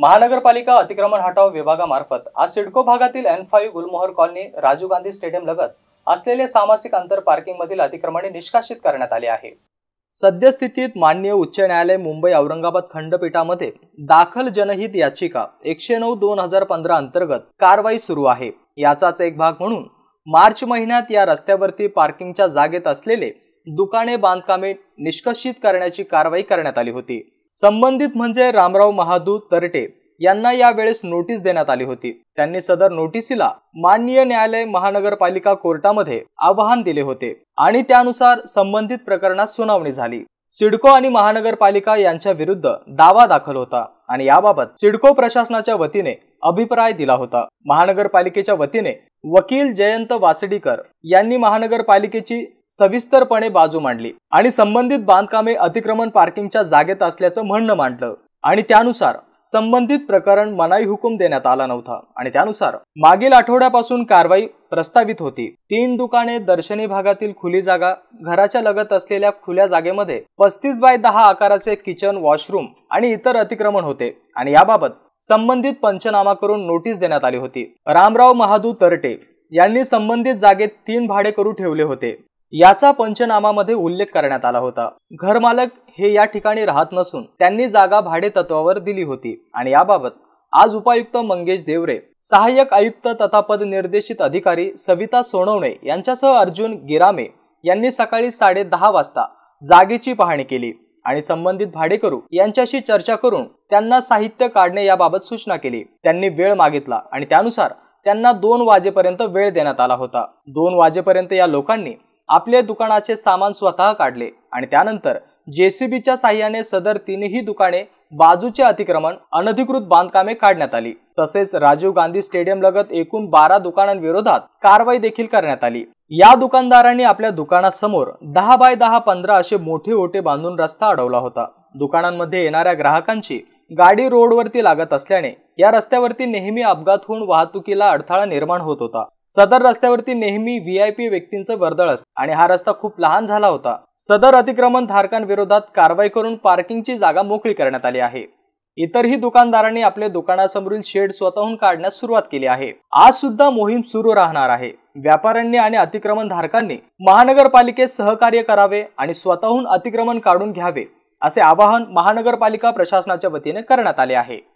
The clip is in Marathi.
महानगरपालिका अतिक्रमण हटाव विभागामार्फत आज सिडको भागातील N five Gulmohar colony Rajiv Gandhi stadium लगत असलेले सामासिक अंतर पार्किंग मधील अतिक्रमणे निष्कासित करण्यात आले आहे सद्यस्थितीत माननीय उच्च न्यायालय मुंबई औरंगाबाद खंडपीठामध्ये दाखल जनहित याचिका एकशे नऊ दोन हजार पंधरा अंतर्गत कारवाई सुरू आहे याचाच एक भाग म्हणून मार्च महिन्यात या रस्त्यावरती पार्किंगच्या जागेत असलेले दुकाने बांधकामे निष्कर्षित करण्याची कारवाई करण्यात आली होती संबंधित म्हणजे रामराव महादू तरटे यांना यावेळेस नोटीस देण्यात आली होती त्यांनी सदर नोटीसीला माननीय न्यायालय महानगरपालिका कोर्टामध्ये आवाहन दिले होते आणि त्यानुसार संबंधित प्रकरणात सुनावणी झाली सिडको आणि महानगरपालिका यांच्या विरुद्ध दावा दाखल होता आणि याबाबत सिडको प्रशासनाच्या वतीने अभिप्राय दिला होता महानगरपालिकेच्या वतीने वकील जयंत वासडीकर यांनी महानगरपालिकेची सविस्तरपणे बाजू मांडली आणि संबंधित बांधकामे अतिक्रमण पार्किंगच्या जागेत असल्याचं म्हणणं मांडलं आणि त्यानुसार संबंधित प्रकरण मनाई हुकूम देण्यात आला नव्हता आणि त्यानुसार मागील आठवड्यापासून कारवाई प्रस्तावित होती तीन दुकाने दर्शनी भागातील खुली जागा घराच्या लगत असलेल्या खुल्या जागेमध्ये पस्तीस बाय दहा आकाराचे किचन वॉशरूम आणि इतर अतिक्रमण होते आणि याबाबत संबंधित पंचनामा करून नोटीस देण्यात आली होती रामराव महादू तरटे यांनी संबंधित जागेत तीन भाडे करू ठेवले होते याचा पंचनामामध्ये उल्लेख करण्यात आला होता घरमालक हे या ठिकाणी राहत नसून त्यांनी जागा भाडे तत्वावर दिली होती आणि याबाबत आज उपायुक्त मंगेश देवरे सहाय्यक आयुक्त तथा पदनिर्देशित अधिकारी सविता सोनवणे यांच्यासह अर्जुन गिरामे यांनी सकाळी साडे दहा वाजता जागेची पाहणी केली आणि संबंधित भाडेकरू यांच्याशी चर्चा करून त्यांना साहित्य काढणे याबाबत सूचना केली त्यांनी वेळ मागितला आणि त्यानुसार त्यांना दोन वाजेपर्यंत वेळ देण्यात आला होता दोन वाजेपर्यंत या लोकांनी आपले दुकानाचे सामान स्वतः काढले आणि त्यानंतर जेसीबीच्या साह्याने सदर तीनही दुकाने बाजूचे अतिक्रमण अनधिकृत बांधकामे काढण्यात आली तसेच राजीव गांधी स्टेडियम लगत एकूण बारा दुकानांविरोधात कारवाई देखील करण्यात आली या दुकानदारांनी आपल्या दुकानासमोर दहा बाय दहा पंधरा असे मोठे ओटे बांधून रस्ता अडवला होता दुकानांमध्ये येणाऱ्या ग्राहकांची गाडी रोडवरती लागत असल्याने या रस्त्यावरती नेहमी अपघात होऊन वाहतुकीला अडथळा निर्माण होत होता सदर रस्त्यावरती नेहमी व्हीआयपी व्यक्तींचं वर्दळ असतं आणि हा रस्ता खूप लहान झाला होता सदर अतिक्रमण धारकांविरोधात कारवाई करून पार्किंगची जागा मोकळी करण्यात आली आहे इतरही दुकानदारांनी आपल्या दुकानासमोरील शेड स्वतःहून काढण्यास सुरुवात केली आहे आज सुद्धा मोहीम सुरू राहणार आहे व्यापाऱ्यांनी आणि अतिक्रमण धारकांनी महानगरपालिकेत सहकार्य करावे आणि स्वतःहून अतिक्रमण काढून घ्यावे असे आवाहन महानगरपालिका प्रशासनाच्या वतीने करण्यात आले आहे